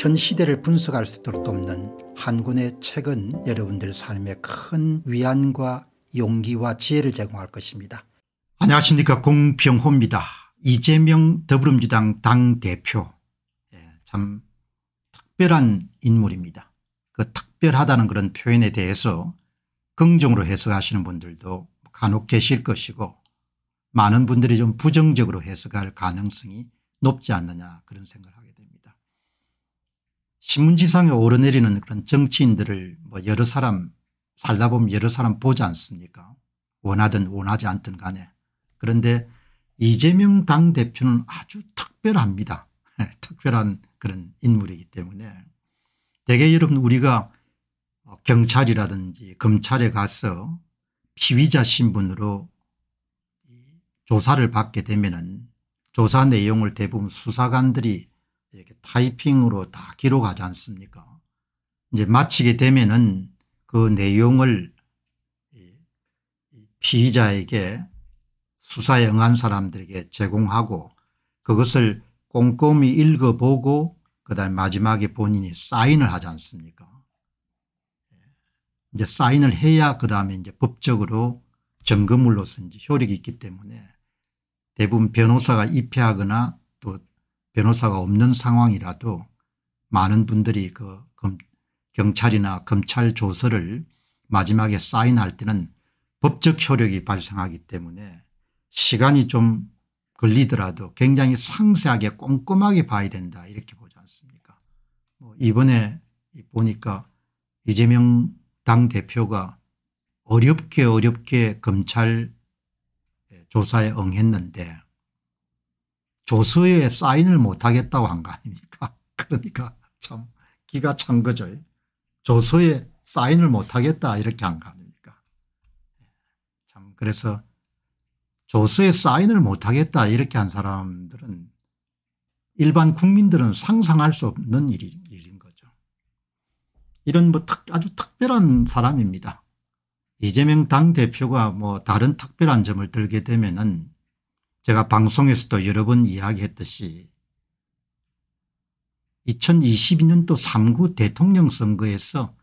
현 시대를 분석할 수 있도록 돕는 한 권의 책은 여러분들 삶에 큰 위안과 용기와 지혜를 제공할 것입니다. 안녕하십니까 공병호입니다. 이재명 더불어민주당 당대표 예, 참 특별한 인물입니다. 그 특별하다는 그런 표현에 대해서 긍정으로 해석하시는 분들도 간혹 계실 것이고 많은 분들이 좀 부정적으로 해석할 가능성이 높지 않느냐 그런 생각을 하니다 신문지상에 오르내리는 그런 정치인들을 뭐 여러 사람 살다 보면 여러 사람 보지 않습니까 원하든 원하지 않든 간에 그런데 이재명 당대표는 아주 특별합니다. 특별한 그런 인물이기 때문에 대개 여러분 우리가 뭐 경찰이라든지 검찰에 가서 피의자 신분으로 조사를 받게 되면 은 조사 내용을 대부분 수사관들이 이렇게 타이핑으로 다 기록하지 않습니까? 이제 마치게 되면은 그 내용을 피의자에게 수사에 한 사람들에게 제공하고 그것을 꼼꼼히 읽어보고 그다음 마지막에 본인이 사인을 하지 않습니까? 예. 이제 사인을 해야 그 다음에 이제 법적으로 점검물로서 이제 효력이 있기 때문에 대부분 변호사가 입회하거나 변호사가 없는 상황이라도 많은 분들이 그 경찰이나 검찰 조서를 마지막에 사인할 때는 법적 효력이 발생하기 때문에 시간이 좀 걸리더라도 굉장히 상세하게 꼼꼼하게 봐야 된다 이렇게 보지 않습니까 뭐 이번에 보니까 이재명 당대표가 어렵게 어렵게 검찰 조사에 응했는데 조서에 사인을 못하겠다고 한 거 아닙니까 그러니까 참 기가 찬 거죠. 조서에 사인을 못하겠다 이렇게 한 거 아닙니까 예. 참 그래서 조서에 사인을 못하겠다 이렇게 한 사람들은 일반 국민들은 상상할 수 없는 일인 거죠. 이런 뭐 특, 아주 특별한 사람입니다. 이재명 당대표가 뭐 다른 특별한 점을 들게 되면은 제가 방송에서도 여러 번 이야기했듯이 2022년도 3구 대통령 선거에서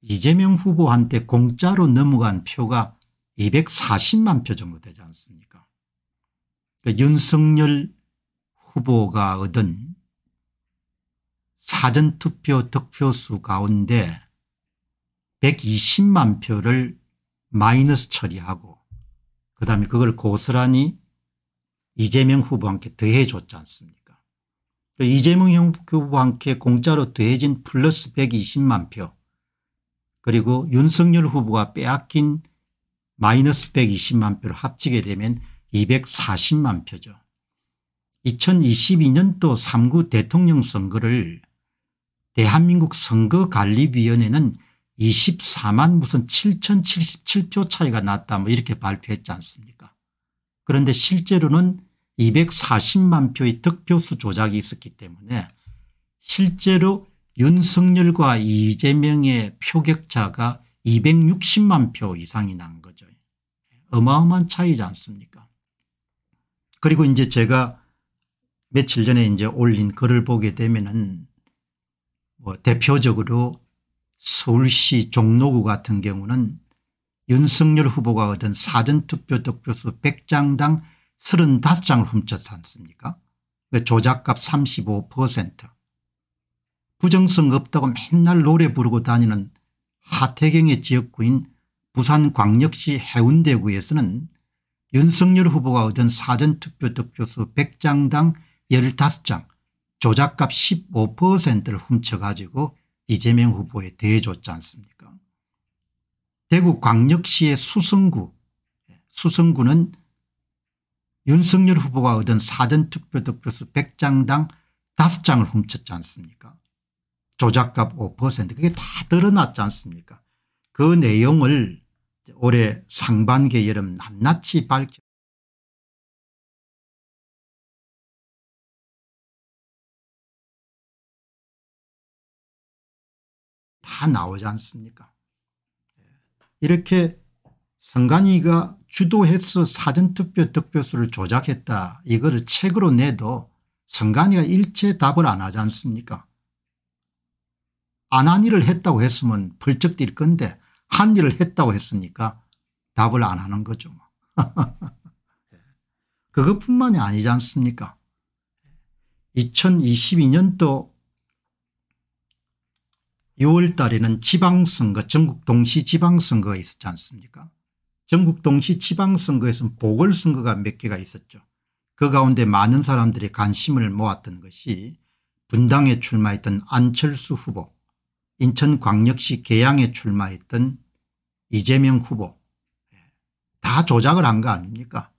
이재명 후보한테 공짜로 넘어간 표가 240만 표 정도 되지 않습니까 그러니까 윤석열 후보가 얻은 사전투표 득표수 가운데 120만 표를 마이너스 처리하고 그 다음에 그걸 고스란히 이재명 후보한테 더해줬지 않습니까? 그 이재명 후보한테 공짜로 더해진 플러스 120만 표 그리고 윤석열 후보가 빼앗긴 마이너스 120만 표를 합치게 되면 240만 표죠. 2022년도 3구 대통령 선거를 대한민국 선거관리위원회는 24만 무슨 7,077표 차이가 났다 뭐 이렇게 발표했지 않습니까 그런데 실제로는 240만 표의 득표수 조작이 있었기 때문에 실제로 윤석열과 이재명의 표격차가 260만 표 이상이 난 거죠. 어마어마한 차이지 않습니까? 그리고 이제 제가 며칠 전에 이제 올린 글을 보게 되면은 뭐 대표적으로 서울시 종로구 같은 경우는 윤석열 후보가 얻은 사전투표 득표수 100장당 35장을 훔쳤지 않습니까 그 조작값 35% 부정성 없다고 맨날 노래 부르고 다니는 하태경의 지역구인 부산광역시 해운대구에서는 윤석열 후보가 얻은 사전투표 득표수 100장당 15장 조작값 15%를 훔쳐가지고 이재명 후보에 대해줬지 않습니까 대구 광역시의 수성구 수성구는 윤석열 후보가 얻은 사전투표 득표수 100장당 5장을 훔쳤지 않습니까 조작값 5% 그게 다 드러났지 않습니까 그 내용을 올해 상반기 여름 낱낱이 밝혀 다 나오지 않습니까 예. 이렇게 선관위가 주도해서 사전투표 득표수를 조작했다 이거를 책으로 내도 선관위가 일체 답을 안 하지 않습니까 안 한 일을 했다고 했으면 벌쩍 뛸 건데 한 일을 했다고 했으니까 답을 안 하는 거죠. 뭐. 그것뿐만이 아니지 않습니까 2022년도 6월 달에는 지방선거 전국 동시 지방선거가 있었지 않습니까 전국 동시 지방선거에서는 보궐선거가 몇 개가 있었죠. 그 가운데 많은 사람들의 관심을 모았던 것이 분당에 출마했던 안철수 후보, 인천광역시 계양에 출마했던 이재명 후보 예, 다 조작을 한 거 아닙니까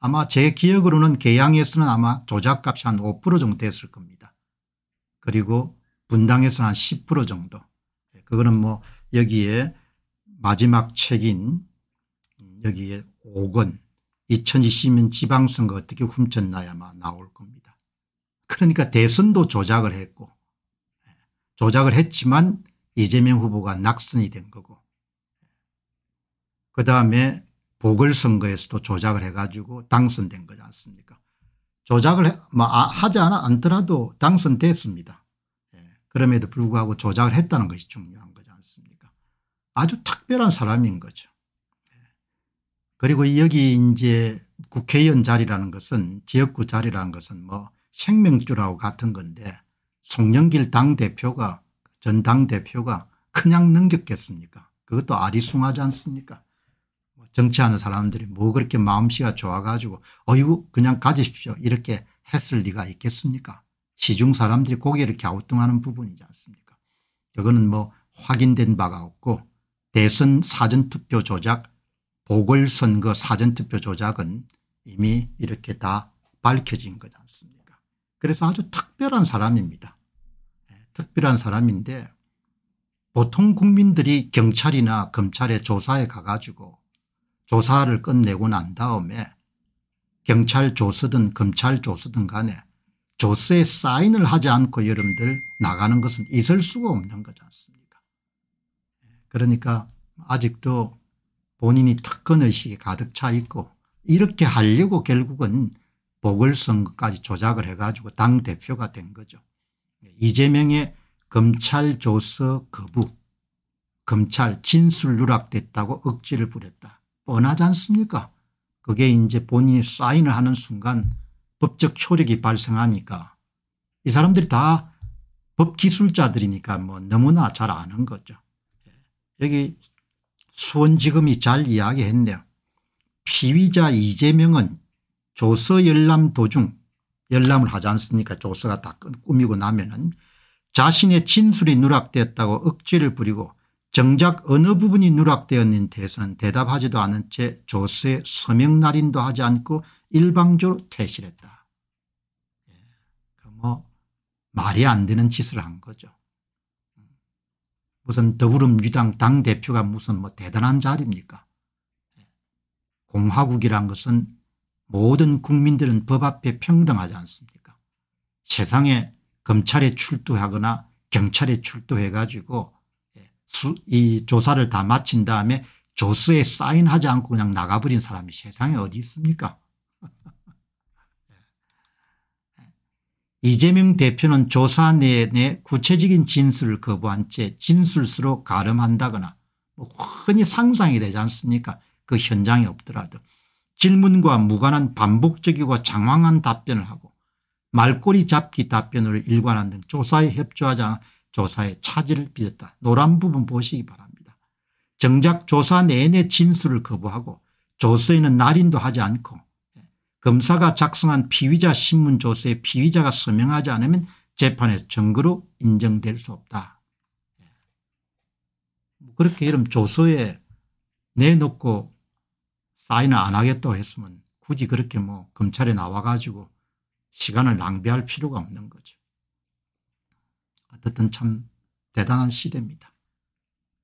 아마 제 기억으로는 계양에서는 아마 조작값이 한 5% 정도 됐을 겁니다. 그리고 분당에서는 한 10% 정도 예, 그거는 뭐 여기에 마지막 책인 여기에 5건 2020년 지방선거 어떻게 훔쳤나야만 나올 겁니다. 그러니까 대선도 조작을 했고 예, 조작을 했지만 이재명 후보가 낙선이 된 거고 그다음에 보궐선거에서도 조작을 해가지고 당선된 거지 않습니까 조작을 뭐, 아, 하지 않더라도 당선됐습니다. 예, 그럼에도 불구하고 조작을 했다는 것이 중요한 거지 않습니까 아주 특별한 사람인 거죠. 그리고 여기 이제 국회의원 자리라는 것은 지역구 자리라는 것은 뭐 생명줄하고 같은 건데 송영길 당대표가 전 당대표가 그냥 넘겼겠습니까 그것도 아리숭하지 않습니까 뭐 정치하는 사람들이 뭐 그렇게 마음씨가 좋아가지고 어이구 그냥 가지십시오 이렇게 했을 리가 있겠습니까 시중 사람들이 고개를 갸우뚱하는 부분이지 않습니까 그거는 뭐 확인된 바가 없고 대선 사전투표 조작 보궐선거 사전투표 조작은 이미 이렇게 다 밝혀진 거지 않습니까 그래서 아주 특별한 사람입니다. 예, 특별한 사람인데 보통 국민들이 경찰이나 검찰의 조사에 가가지고 조사를 끝내고 난 다음에 경찰 조서든 검찰 조서든 간에 조서에 사인을 하지 않고 여러분들 나가는 것은 있을 수가 없는 거지 않습니까 예, 그러니까 아직도 본인이 특권의식이 가득 차 있고 이렇게 하려고 결국은 보궐선거까지 조작을 해가지고 당대표가 된 거죠. 이재명의 검찰 조서 거부 검찰 진술 누락됐다고 억지를 부렸다. 뻔하지 않습니까 그게 이제 본인이 사인을 하는 순간 법적 효력이 발생하니까 이 사람들이 다 법 기술자들이니까 뭐 너무나 잘 아는 거죠. 예. 여기 수원지검이 잘 이야기했네요. 피의자 이재명은 조서 열람 도중 열람을 하지 않습니까 조서가 다 꾸미고 나면 은 자신의 진술이 누락됐다고 억지를 부리고 정작 어느 부분이 누락되었는 대해서는 대답하지도 않은 채 조서에 서명 날인도 하지 않고 일방적으로 퇴실했다. 예. 그 뭐 말이 안 되는 짓을 한 거죠. 무슨 더불어민주당 당대표가 무슨 뭐 대단한 자리입니까 공화국이란 것은 모든 국민들은 법 앞에 평등하지 않습니까 세상에 검찰에 출두하거나 경찰에 출두해 가지고 예, 이 조사를 다 마친 다음에 조서에 사인하지 않고 그냥 나가버린 사람이 세상에 어디 있습니까 이재명 대표는 조사 내내 구체적인 진술을 거부한 채 진술수로 가름한다거나 뭐 흔히 상상이 되지 않습니까 그 현장에 없더라도 질문과 무관한 반복적이고 장황한 답변을 하고 말꼬리 잡기 답변으로 일관한 등 조사에 협조하지 않아 조사에 차질을 빚었다. 노란 부분 보시기 바랍니다. 정작 조사 내내 진술을 거부하고 조서에는 날인도 하지 않고 검사가 작성한 피의자 신문조서에 피의자가 서명하지 않으면 재판에 증거로 인정될 수 없다. 예. 뭐 그렇게 이런 조서에 내놓고 사인을 안 하겠다고 했으면 굳이 그렇게 뭐 검찰에 나와가지고 시간을 낭비할 필요가 없는 거죠. 어쨌든 참 대단한 시대입니다.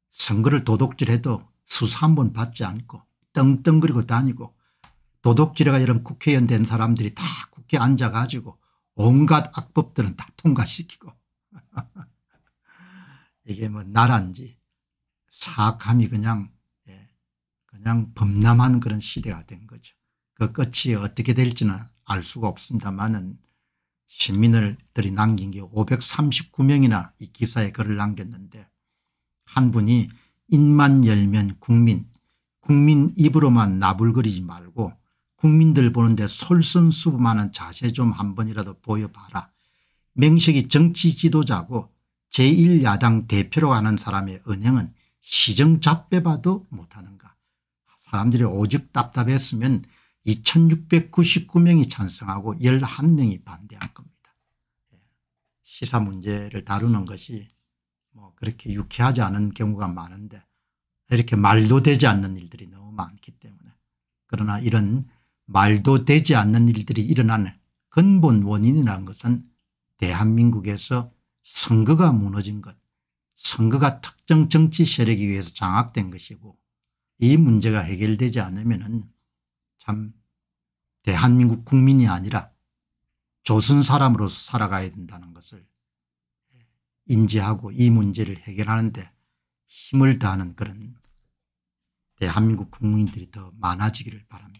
선거를 도둑질해도 수사 한 번 받지 않고 떵떵거리고 다니고 도덕질가 이런 국회의원 된 사람들이 다 국회 에 앉아가지고 온갖 악법들은 다 통과시키고 이게 뭐 나란지 사악함이 그냥 예, 그냥 범람한 그런 시대가 된 거죠. 그 끝이 어떻게 될지는 알 수가 없습니다만은 시민들이 남긴 게 539명이나 이 기사에 글을 남겼는데 한 분이 입만 열면 국민 국민 입으로만 나불거리지 말고 국민들 보는데 솔선수범하는 자세 좀 한 번이라도 보여봐라. 명식이 정치 지도자고 제1야당 대표로 가는 사람의 은행은 시정 잡배봐도 못하는가. 사람들이 오직 답답했으면 2699명이 찬성하고 11명이 반대한 겁니다. 예. 시사 문제를 다루는 것이 뭐 그렇게 유쾌하지 않은 경우가 많은데 이렇게 말도 되지 않는 일들이 너무 많기 때문에 그러나 이런 말도 되지 않는 일들이 일어나는 근본 원인이라는 것은 대한민국에서 선거가 무너진 것 선거가 특정 정치 세력에 의해서 장악된 것이고 이 문제가 해결되지 않으면 참 대한민국 국민이 아니라 조선 사람으로서 살아가야 된다는 것을 인지하고 이 문제를 해결하는데 힘을 다하는 그런 대한민국 국민들이 더 많아지기를 바랍니다.